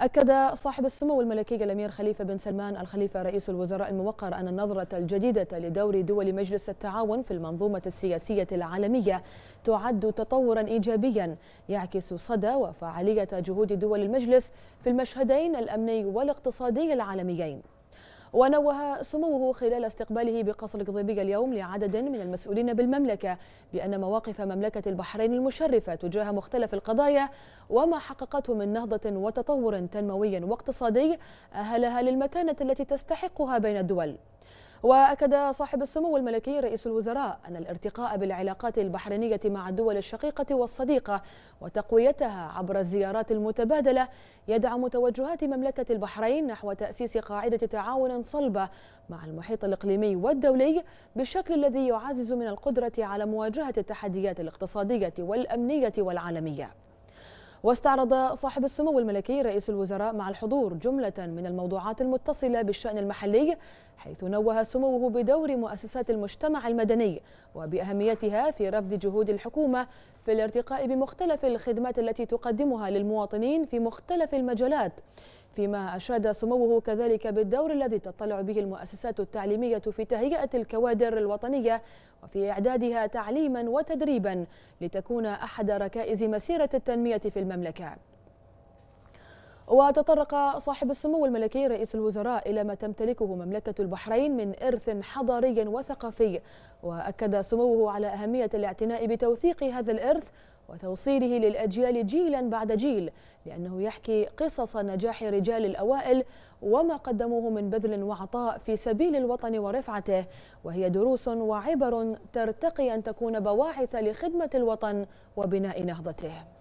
أكد صاحب السمو الملكي الأمير خليفة بن سلمان الخليفة رئيس الوزراء الموقر أن النظرة الجديدة لدور دول مجلس التعاون في المنظومة السياسية العالمية تعد تطورا إيجابيا يعكس صدى وفعالية جهود دول المجلس في المشهدين الأمني والاقتصادي العالميين ونوه سموه خلال استقباله بقصر قضيبية اليوم لعدد من المسؤولين بالمملكة بأن مواقف مملكة البحرين المشرفة تجاه مختلف القضايا وما حققته من نهضة وتطور تنموي واقتصادي أهلها للمكانة التي تستحقها بين الدول وأكد صاحب السمو الملكي رئيس الوزراء أن الارتقاء بالعلاقات البحرينية مع الدول الشقيقة والصديقة وتقويتها عبر الزيارات المتبادلة يدعم توجهات مملكة البحرين نحو تأسيس قاعدة تعاون صلبة مع المحيط الإقليمي والدولي بالشكل الذي يعزز من القدرة على مواجهة التحديات الاقتصادية والأمنية والعالمية واستعرض صاحب السمو الملكي رئيس الوزراء مع الحضور جملة من الموضوعات المتصلة بالشأن المحلي حيث نوه سموه بدور مؤسسات المجتمع المدني وبأهميتها في رفض جهود الحكومة في الارتقاء بمختلف الخدمات التي تقدمها للمواطنين في مختلف المجالات فيما أشاد سموه كذلك بالدور الذي تطلع به المؤسسات التعليمية في تهيئة الكوادر الوطنية وفي إعدادها تعليما وتدريبا لتكون أحد ركائز مسيرة التنمية في المملكة وتطرق صاحب السمو الملكي رئيس الوزراء إلى ما تمتلكه مملكة البحرين من إرث حضاري وثقافي وأكد سموه على أهمية الاعتناء بتوثيق هذا الإرث وتوصيله للأجيال جيلا بعد جيل لأنه يحكي قصص نجاح رجال الأوائل وما قدموه من بذل وعطاء في سبيل الوطن ورفعته وهي دروس وعبر ترتقي أن تكون بواعث لخدمة الوطن وبناء نهضته